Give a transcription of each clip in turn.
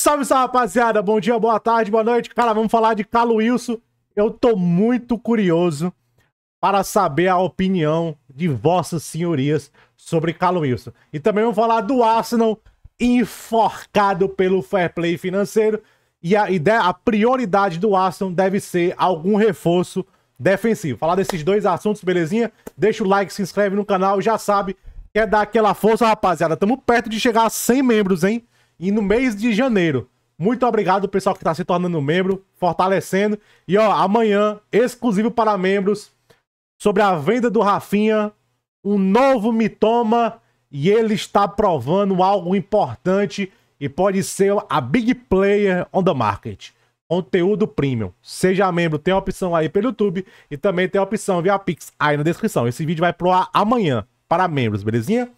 Salve, salve, rapaziada. Bom dia, boa tarde, boa noite. Cara, vamos falar de Calo Wilson. Eu tô muito curioso para saber a opinião de vossas senhorias sobre Calo Wilson. E também vamos falar do Arsenal enforcado pelo fair play financeiro. E a ideia, a prioridade do Arsenal deve ser algum reforço defensivo. Falar desses dois assuntos, belezinha? Deixa o like, se inscreve no canal, já sabe. Quer é dar aquela força, rapaziada? Tamo perto de chegar a 100 membros, hein? e no mês de janeiro. Muito obrigado, pessoal que está se tornando membro, fortalecendo. E ó, amanhã, exclusivo para membros, sobre a venda do Rafinha, um novo mitoma e ele está provando algo importante e pode ser a big player on the market. Conteúdo premium. Seja membro, tem a opção aí pelo YouTube e também tem a opção via Pix aí na descrição. Esse vídeo vai pro ar amanhã para membros, belezinha?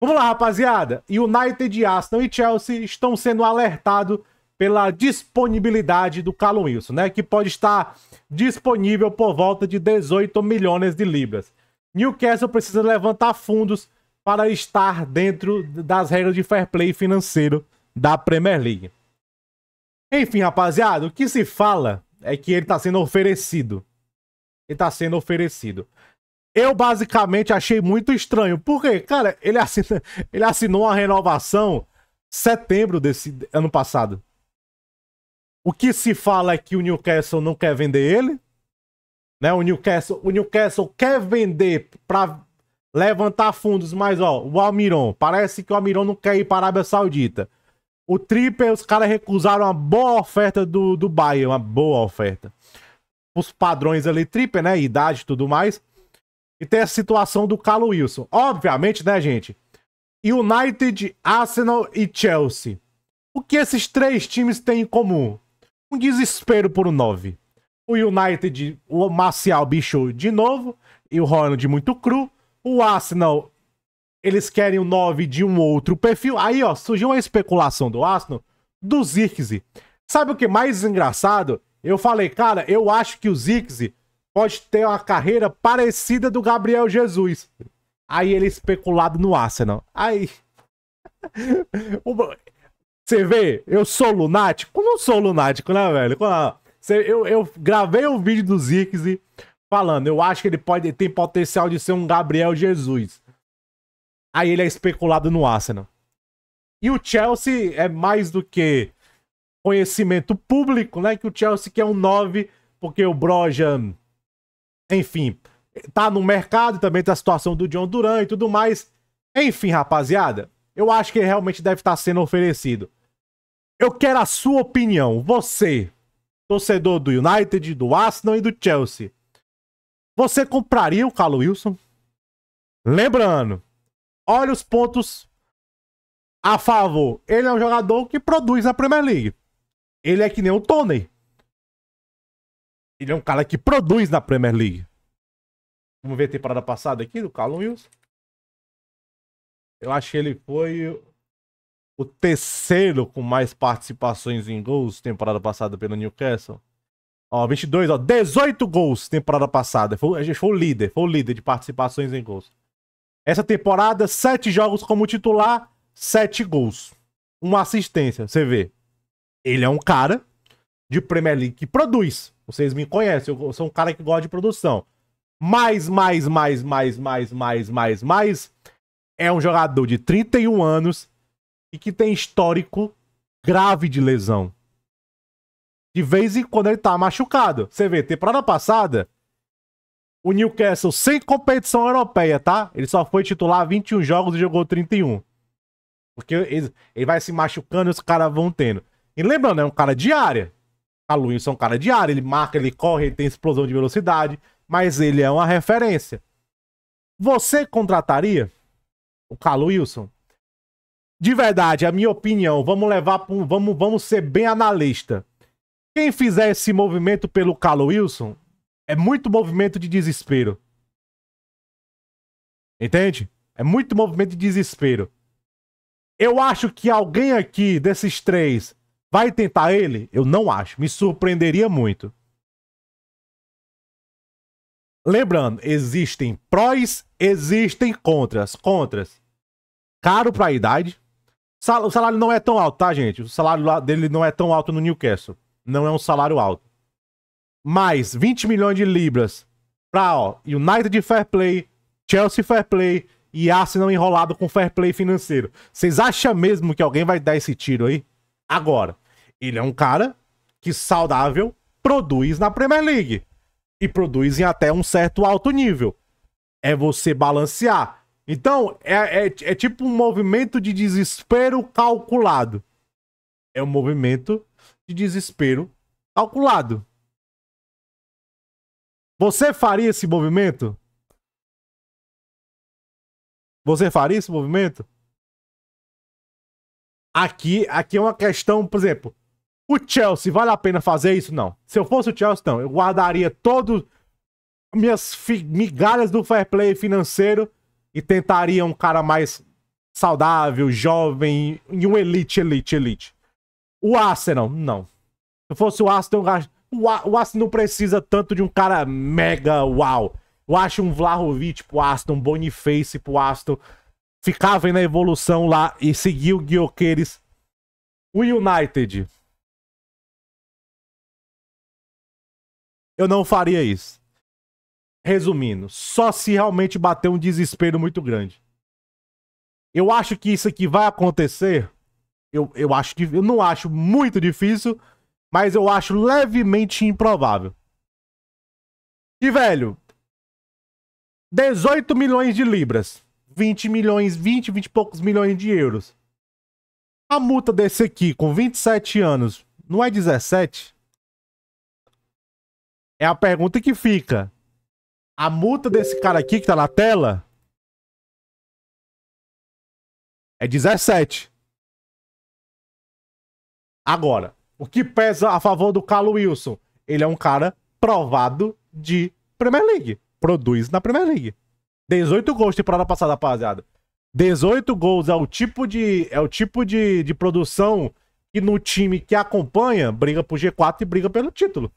Vamos lá, rapaziada. United, Aston e Chelsea estão sendo alertados pela disponibilidade do Callum Wilson, né? Que pode estar disponível por volta de 18 milhões de libras. Newcastle precisa levantar fundos para estar dentro das regras de fair play financeiro da Premier League. Enfim, rapaziada, o que se fala é que ele está sendo oferecido. Ele está sendo oferecido. Eu basicamente achei muito estranho. Porque, cara, ele, assina, ele assinou uma renovação setembro desse ano passado. O que se fala é que o Newcastle não quer vender ele. Né? O, Newcastle, o Newcastle quer vender para levantar fundos, mas ó, o Almiron, parece que o Almiron não quer ir para a Arábia Saudita. O Tripper, os caras recusaram uma boa oferta do, do Bayern, uma boa oferta. Os padrões ali, Tripper, né? Idade e tudo mais. E tem a situação do Calo Wilson. Obviamente, né, gente? United, Arsenal e Chelsea. O que esses três times têm em comum? Um desespero por um 9. O United, o Marcial bicho de novo. E o Ronald muito cru. O Arsenal, eles querem o um 9 de um outro perfil. Aí, ó, surgiu uma especulação do Arsenal do Zirkzee. Sabe o que é mais engraçado? Eu falei, cara, eu acho que o Zirkzee pode ter uma carreira parecida do Gabriel Jesus. Aí ele é especulado no Arsenal. Aí. Você vê, eu sou lunático? não sou lunático, né, velho? É eu, eu gravei o um vídeo do Zirkzee falando, eu acho que ele pode ter potencial de ser um Gabriel Jesus. Aí ele é especulado no Arsenal. E o Chelsea é mais do que conhecimento público, né? Que o Chelsea quer é um 9, porque o Brojan enfim, tá no mercado, também tem tá a situação do John Duran e tudo mais. Enfim, rapaziada, eu acho que ele realmente deve estar tá sendo oferecido. Eu quero a sua opinião. Você, torcedor do United, do Arsenal e do Chelsea, você compraria o Carlos Wilson? Lembrando, olha os pontos a favor. Ele é um jogador que produz na Premier League. Ele é que nem o Tony. Ele é um cara que produz na Premier League. Vamos ver a temporada passada aqui do Callum Wilson. Eu acho que ele foi o terceiro com mais participações em gols temporada passada pelo Newcastle. Ó, 22, ó, 18 gols temporada passada. Foi, a gente foi o líder, foi o líder de participações em gols. Essa temporada, 7 jogos como titular, 7 gols. Uma assistência, você vê. Ele é um cara de Premier League que produz. Vocês me conhecem, eu sou um cara que gosta de produção. Mais, mais, mais, mais, mais, mais, mais, mais. É um jogador de 31 anos e que tem histórico grave de lesão. De vez em quando ele tá machucado. Você vê, temporada passada, o Newcastle sem competição europeia, tá? Ele só foi titular 21 jogos e jogou 31. Porque ele, ele vai se machucando e os caras vão tendo. E lembrando, é um cara de área. A Lewinson é um cara de área, ele marca, ele corre, ele tem explosão de velocidade, mas ele é uma referência. Você contrataria o Calu Wilson? De verdade, a minha opinião, vamos levar um, vamos, vamos ser bem analista. Quem fizer esse movimento pelo Calu Wilson é muito movimento de desespero. Entende? É muito movimento de desespero. Eu acho que alguém aqui desses três Vai tentar ele? Eu não acho. Me surpreenderia muito. Lembrando, existem prós, existem contras. Contras. Caro para a idade. O salário não é tão alto, tá, gente? O salário dele não é tão alto no Newcastle. Não é um salário alto. Mais 20 milhões de libras para ó, United Fair Play, Chelsea Fair Play e Arsenal enrolado com Fair Play financeiro. Vocês acham mesmo que alguém vai dar esse tiro aí? Agora, ele é um cara que saudável produz na Premier League e produz em até um certo alto nível. É você balancear. Então, é, é, é tipo um movimento de desespero calculado. É um movimento de desespero calculado. Você faria esse movimento? Você faria esse movimento? Aqui, aqui é uma questão, por exemplo, o Chelsea vale a pena fazer isso? Não. Se eu fosse o Chelsea, não. Eu guardaria todas minhas migalhas do fair play financeiro e tentaria um cara mais saudável, jovem e um elite, elite, elite. O Arsenal, não. Se eu fosse o Arsenal, o Arsenal não precisa tanto de um cara mega uau. Eu acho um Vlahovic pro Aston, um Boniface pro Aston, ficavam na evolução lá e seguiu Guioqueires. O United. Eu não faria isso. Resumindo, só se realmente bater um desespero muito grande. Eu acho que isso aqui vai acontecer. Eu, eu acho que eu não acho muito difícil, mas eu acho levemente improvável. E velho, 18 milhões de libras. 20 milhões, 20, 20 e poucos milhões de euros. A multa desse aqui, com 27 anos, não é 17? É a pergunta que fica. A multa desse cara aqui que tá na tela é 17. Agora, o que pesa a favor do Carlos Wilson? Ele é um cara provado de Premier League. Produz na Premier League. 18 gols temporada passada, rapaziada. 18 gols é o tipo de, é o tipo de, de produção que no time que acompanha briga pro G4 e briga pelo título.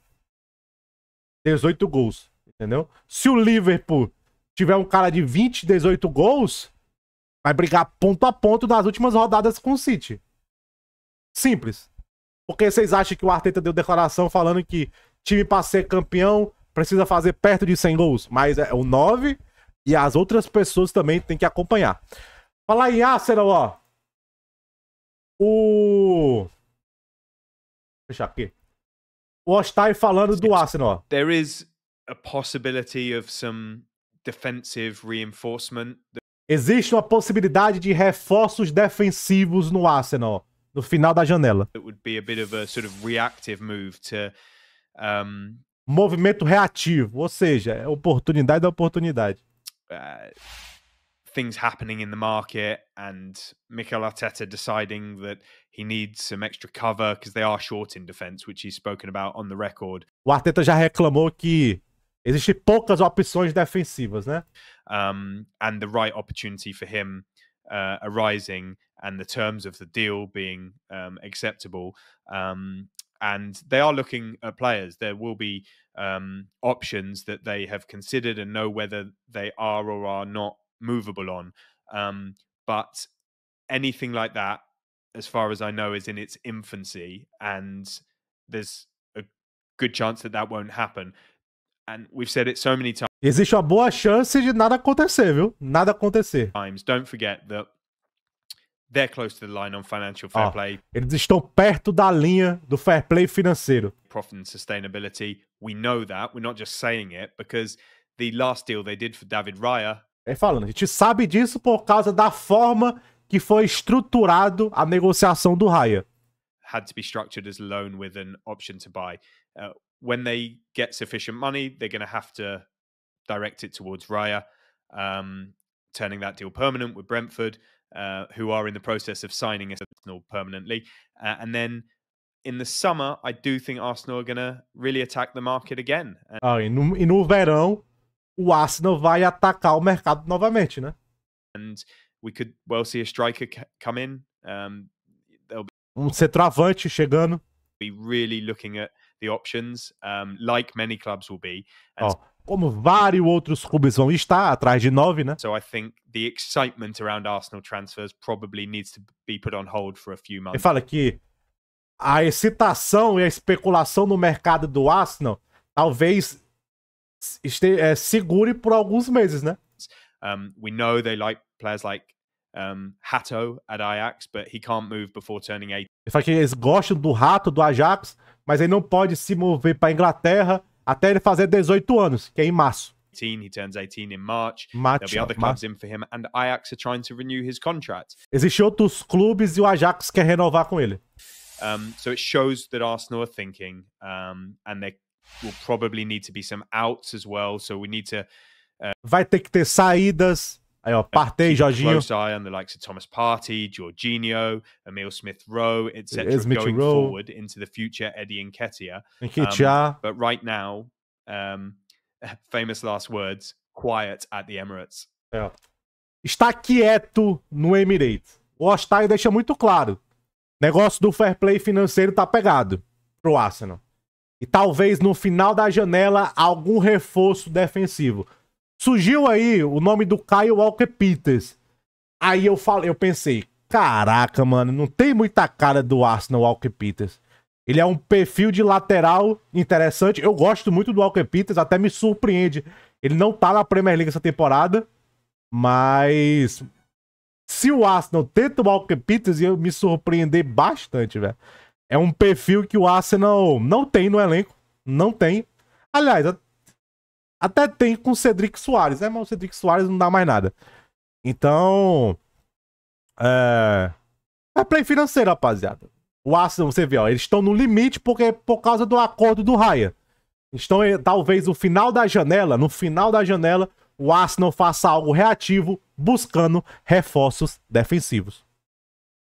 18 gols, entendeu? Se o Liverpool tiver um cara de 20, 18 gols, vai brigar ponto a ponto nas últimas rodadas com o City. Simples. Porque vocês acham que o Arteta deu declaração falando que time para ser campeão precisa fazer perto de 100 gols, mas é o 9 e as outras pessoas também têm que acompanhar. falar em Arsenal ó. O. Deixa aqui. O Ostai falando do Arsenal. There is a possibility of some defensive reinforcement. Existe uma possibilidade de reforços defensivos no Arsenal no final da janela. It would be a bit of a sort of reactive move to um... movimento reativo, ou seja, é oportunidade da oportunidade. Uh, things happening in the market and Mikel Arteta deciding that he needs some extra cover because they are short in defense, which he's spoken about on the record. O Arteta já reclamou que existe poucas opções defensivas, né? Um, and the right opportunity for him uh, arising and the terms of the deal being um, acceptable, um, and they are looking at players. There will be um, options that they have considered and know whether they are or are not movable on. Um, but anything like that, as far as I know, is in its infancy, and there's a good chance that that won't happen. And we've said it so many times. Existe uma boa chance de nada acontecer, viu? Nada acontecer. Times. Don't forget that they're close to the line on financial fair oh, play. Eles estão perto da linha do fair play financeiro. Profit and sustainability. We know that. We're not just saying it because the last deal they did for David Raya. É falando, a gente sabe disso por causa da forma que foi estruturado a negociação do Raya. Had to be structured as loan with an option to buy. Uh, when they get sufficient money, they're going to have to direct it towards Raya, um, turning that deal permanent with Brentford. Uh, who are in the process of signing Arsenal permanently. Uh, and then in the summer, I do think Arsenal are going to really attack the market again. And... Ah, e no, e no verão, o Arsenal vai atacar o mercado novamente, né? And we could well see a striker come in. Um, be... Um centroavante chegando. Be really looking at the options, um, like many clubs will be. And oh. como vários outros clubes vão estar atrás de nove, né? So I think the excitement around Arsenal transfers probably needs to be put on hold for a few months. Ele fala que a excitação e a especulação no mercado do Arsenal talvez este, é, segure por alguns meses, né? Um, we know they like players like um, Hato at Ajax, but he can't move before turning 18. Ele fala que eles gostam do Rato do Ajax, mas ele não pode se mover para Inglaterra até ele fazer 18 anos, que é em março. He turns 18 in March. March There'll be other clubs March. in for him, and Ajax are trying to renew his contract. Existem outros clubes e o Ajax quer renovar com ele. Um, so it shows that Arsenal are thinking, um, and there will probably need to be some outs as well. So we need to. Uh... Vai ter que ter saídas. Aí, ó, partei Jorginho. Close eye on the likes of Thomas Partey, Jorginho, Emil Smith Rowe, etc. going Rowe. forward into the future, Eddie Nketiah. Nketiah. Um, but right now, um, famous last words, quiet at the Emirates. É. Está quieto no Emirates. O Ostai deixa muito claro. Negócio do fair play financeiro tá pegado pro Arsenal. E talvez no final da janela algum reforço defensivo. Surgiu aí o nome do Caio Walker Peters. Aí eu falei, eu pensei, caraca, mano, não tem muita cara do Arsenal Walker Peters. Ele é um perfil de lateral interessante. Eu gosto muito do Walker Peters, até me surpreende. Ele não tá na Premier League essa temporada, mas se o Arsenal tenta o Walker Peters, ia me surpreender bastante, velho. É um perfil que o Arsenal não tem no elenco, não tem. Aliás, até tem com o Cedric Soares, né? Mas o Cedric Soares não dá mais nada. Então. É. É play financeiro, rapaziada. O Arsenal, você vê, ó, eles estão no limite porque por causa do acordo do Raya. estão eh, talvez no final da janela, no final da janela, o Arsenal faça algo reativo buscando reforços defensivos.